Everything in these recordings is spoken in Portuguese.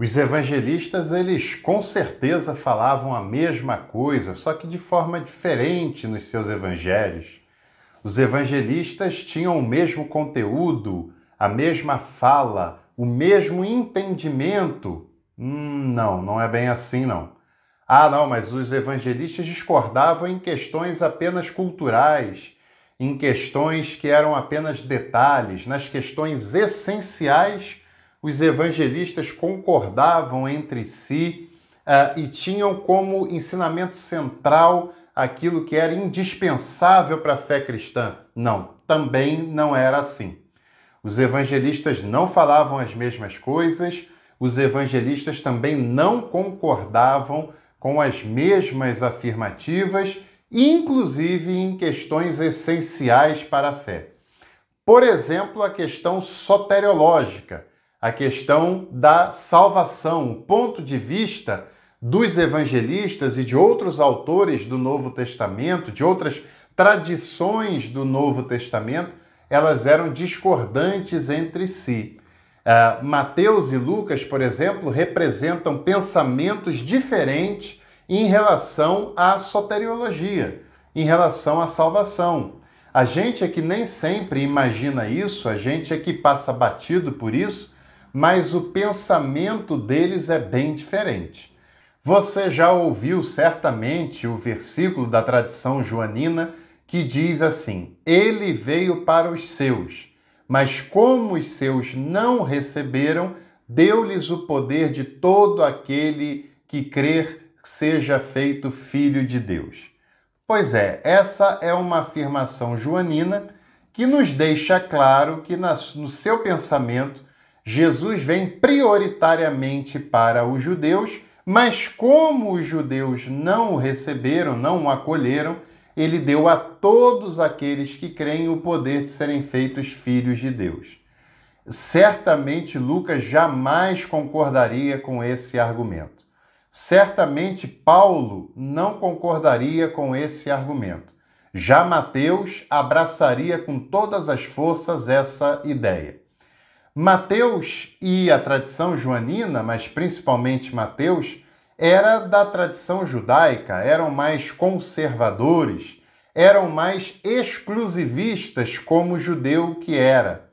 Os evangelistas, eles com certeza falavam a mesma coisa, só que de forma diferente nos seus evangelhos. Os evangelistas tinham o mesmo conteúdo, a mesma fala, o mesmo entendimento. Hum, não, não é bem assim não. Ah, não, mas os evangelistas discordavam em questões apenas culturais, em questões que eram apenas detalhes, nas questões essenciais os evangelistas concordavam entre si uh, e tinham como ensinamento central aquilo que era indispensável para a fé cristã. Não, também não era assim. Os evangelistas não falavam as mesmas coisas, os evangelistas também não concordavam com as mesmas afirmativas, inclusive em questões essenciais para a fé. Por exemplo, a questão soteriológica, a questão da salvação, o ponto de vista dos evangelistas e de outros autores do Novo Testamento, de outras tradições do Novo Testamento, elas eram discordantes entre si. Uh, Mateus e Lucas, por exemplo, representam pensamentos diferentes em relação à soteriologia, em relação à salvação. A gente é que nem sempre imagina isso, a gente é que passa batido por isso, mas o pensamento deles é bem diferente. Você já ouviu certamente o versículo da tradição joanina que diz assim: Ele veio para os seus, mas como os seus não receberam, deu-lhes o poder de todo aquele que crer seja feito filho de Deus. Pois é, essa é uma afirmação joanina que nos deixa claro que no seu pensamento Jesus vem prioritariamente para os judeus, mas como os judeus não o receberam, não o acolheram, ele deu a todos aqueles que creem o poder de serem feitos filhos de Deus. Certamente Lucas jamais concordaria com esse argumento. Certamente Paulo não concordaria com esse argumento. Já Mateus abraçaria com todas as forças essa ideia. Mateus e a tradição joanina, mas principalmente Mateus, era da tradição judaica, eram mais conservadores, eram mais exclusivistas como judeu que era.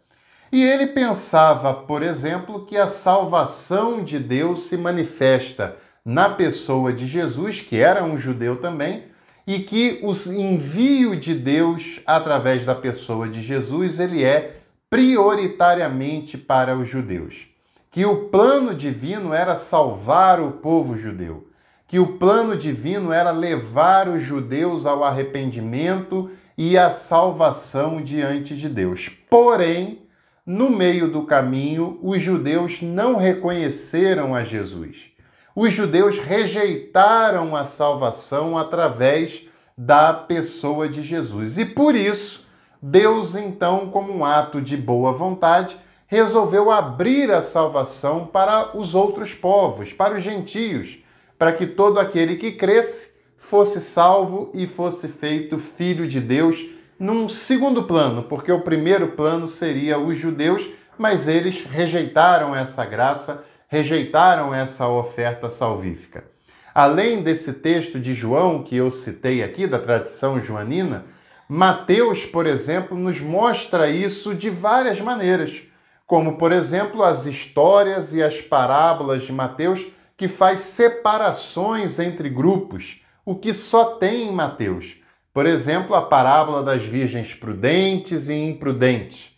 E ele pensava, por exemplo, que a salvação de Deus se manifesta na pessoa de Jesus, que era um judeu também, e que o envio de Deus através da pessoa de Jesus ele é prioritariamente para os judeus. Que o plano divino era salvar o povo judeu. Que o plano divino era levar os judeus ao arrependimento e à salvação diante de Deus. Porém, no meio do caminho, os judeus não reconheceram a Jesus. Os judeus rejeitaram a salvação através da pessoa de Jesus. E por isso, Deus, então, como um ato de boa vontade, resolveu abrir a salvação para os outros povos, para os gentios, para que todo aquele que cresce fosse salvo e fosse feito filho de Deus num segundo plano, porque o primeiro plano seria os judeus, mas eles rejeitaram essa graça, rejeitaram essa oferta salvífica. Além desse texto de João que eu citei aqui, da tradição joanina, Mateus, por exemplo, nos mostra isso de várias maneiras, como, por exemplo, as histórias e as parábolas de Mateus, que faz separações entre grupos, o que só tem em Mateus. Por exemplo, a parábola das virgens prudentes e imprudentes.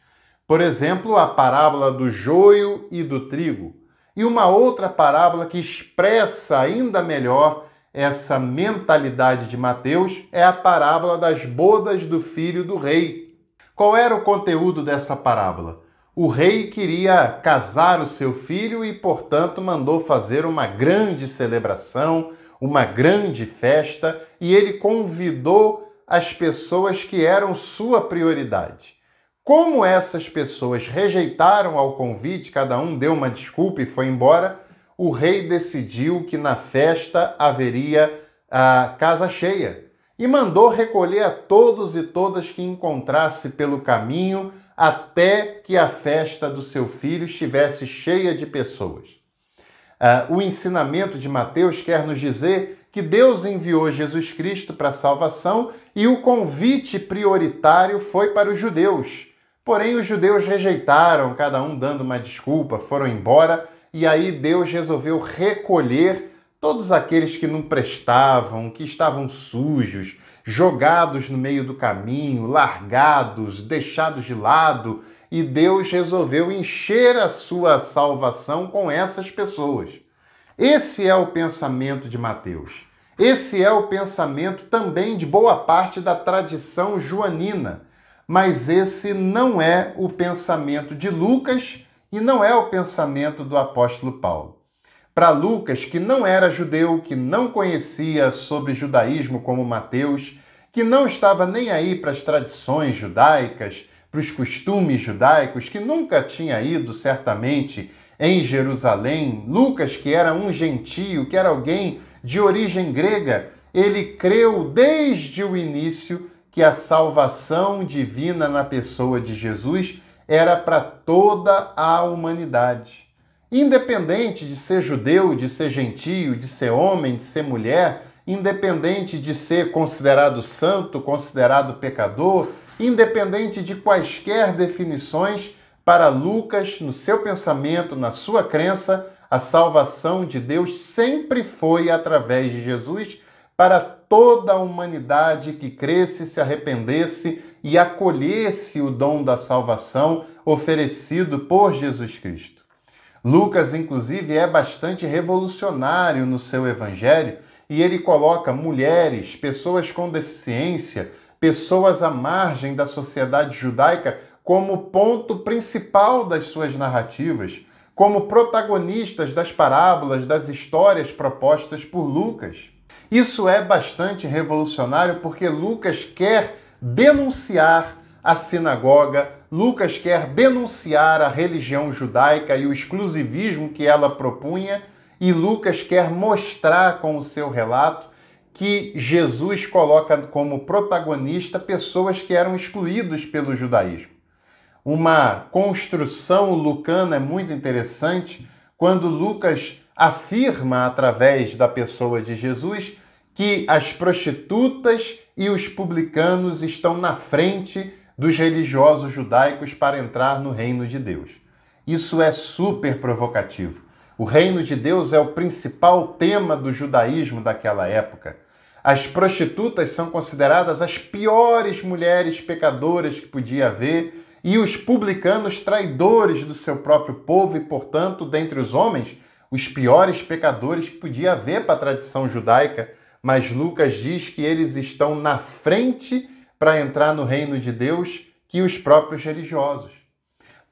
Por exemplo, a parábola do joio e do trigo. E uma outra parábola que expressa ainda melhor essa mentalidade de Mateus é a parábola das bodas do filho do rei. Qual era o conteúdo dessa parábola? O rei queria casar o seu filho e, portanto, mandou fazer uma grande celebração, uma grande festa, e ele convidou as pessoas que eram sua prioridade. Como essas pessoas rejeitaram ao convite, cada um deu uma desculpa e foi embora, o rei decidiu que na festa haveria a casa cheia e mandou recolher a todos e todas que encontrasse pelo caminho até que a festa do seu filho estivesse cheia de pessoas. Uh, o ensinamento de Mateus quer nos dizer que Deus enviou Jesus Cristo para a salvação e o convite prioritário foi para os judeus. Porém, os judeus rejeitaram, cada um dando uma desculpa, foram embora e aí Deus resolveu recolher todos aqueles que não prestavam, que estavam sujos, jogados no meio do caminho, largados, deixados de lado, e Deus resolveu encher a sua salvação com essas pessoas. Esse é o pensamento de Mateus. Esse é o pensamento também de boa parte da tradição joanina, mas esse não é o pensamento de Lucas e não é o pensamento do apóstolo Paulo. Para Lucas, que não era judeu, que não conhecia sobre judaísmo como Mateus, que não estava nem aí para as tradições judaicas, para os costumes judaicos, que nunca tinha ido certamente em Jerusalém, Lucas, que era um gentio, que era alguém de origem grega, ele creu desde o início que a salvação divina na pessoa de Jesus era para toda a humanidade. Independente de ser judeu, de ser gentio, de ser homem, de ser mulher, independente de ser considerado santo, considerado pecador, independente de quaisquer definições, para Lucas, no seu pensamento, na sua crença, a salvação de Deus sempre foi através de Jesus para toda a humanidade que cresce, se arrependesse e acolhesse o dom da salvação oferecido por Jesus Cristo. Lucas, inclusive, é bastante revolucionário no seu evangelho e ele coloca mulheres, pessoas com deficiência, pessoas à margem da sociedade judaica como ponto principal das suas narrativas, como protagonistas das parábolas, das histórias propostas por Lucas. Isso é bastante revolucionário porque Lucas quer denunciar a sinagoga, Lucas quer denunciar a religião judaica e o exclusivismo que ela propunha, e Lucas quer mostrar com o seu relato que Jesus coloca como protagonista pessoas que eram excluídas pelo judaísmo. Uma construção lucana é muito interessante quando Lucas afirma através da pessoa de Jesus que as prostitutas e os publicanos estão na frente dos religiosos judaicos para entrar no reino de Deus. Isso é super provocativo. O reino de Deus é o principal tema do judaísmo daquela época. As prostitutas são consideradas as piores mulheres pecadoras que podia haver, e os publicanos traidores do seu próprio povo, e, portanto, dentre os homens, os piores pecadores que podia haver para a tradição judaica, mas Lucas diz que eles estão na frente para entrar no reino de Deus que os próprios religiosos.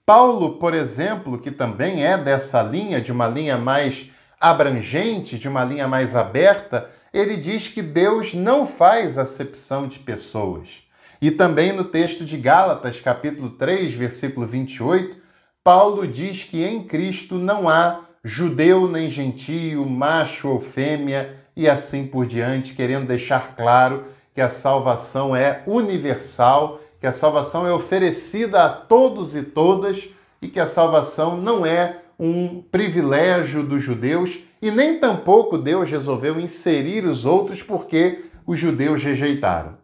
Paulo, por exemplo, que também é dessa linha, de uma linha mais abrangente, de uma linha mais aberta, ele diz que Deus não faz acepção de pessoas. E também no texto de Gálatas, capítulo 3, versículo 28, Paulo diz que em Cristo não há judeu nem gentio, macho ou fêmea e assim por diante, querendo deixar claro que a salvação é universal, que a salvação é oferecida a todos e todas e que a salvação não é um privilégio dos judeus e nem tampouco Deus resolveu inserir os outros porque os judeus rejeitaram.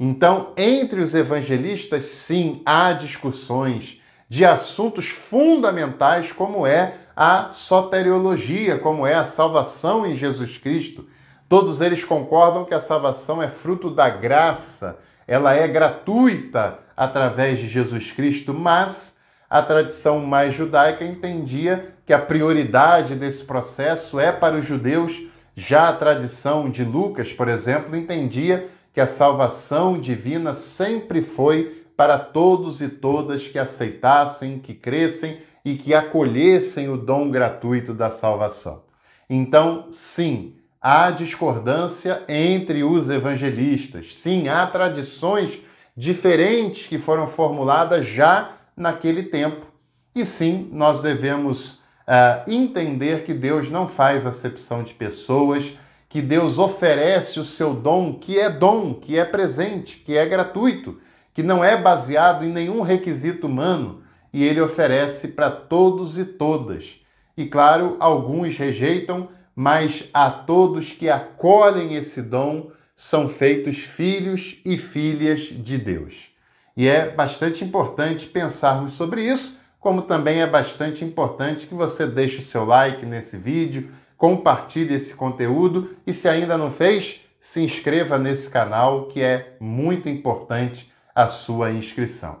Então, entre os evangelistas, sim, há discussões de assuntos fundamentais como é a soteriologia, como é a salvação em Jesus Cristo. Todos eles concordam que a salvação é fruto da graça, ela é gratuita através de Jesus Cristo, mas a tradição mais judaica entendia que a prioridade desse processo é para os judeus. Já a tradição de Lucas, por exemplo, entendia que a salvação divina sempre foi para todos e todas que aceitassem, que crescem e que acolhessem o dom gratuito da salvação. Então, sim, há discordância entre os evangelistas, sim, há tradições diferentes que foram formuladas já naquele tempo. E sim, nós devemos uh, entender que Deus não faz acepção de pessoas, que Deus oferece o seu dom, que é dom, que é presente, que é gratuito, que não é baseado em nenhum requisito humano, e ele oferece para todos e todas. E claro, alguns rejeitam, mas a todos que acolhem esse dom são feitos filhos e filhas de Deus. E é bastante importante pensarmos sobre isso, como também é bastante importante que você deixe o seu like nesse vídeo, compartilhe esse conteúdo e se ainda não fez, se inscreva nesse canal que é muito importante a sua inscrição.